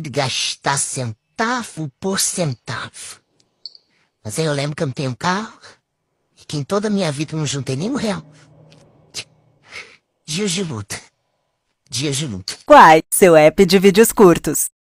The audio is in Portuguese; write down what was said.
de gastar centavo por centavo. Mas aí eu lembro que eu não tenho carro e que em toda a minha vida eu não juntei nem um real. Dias de luta. Dias de luta. Quais? Seu app de vídeos curtos.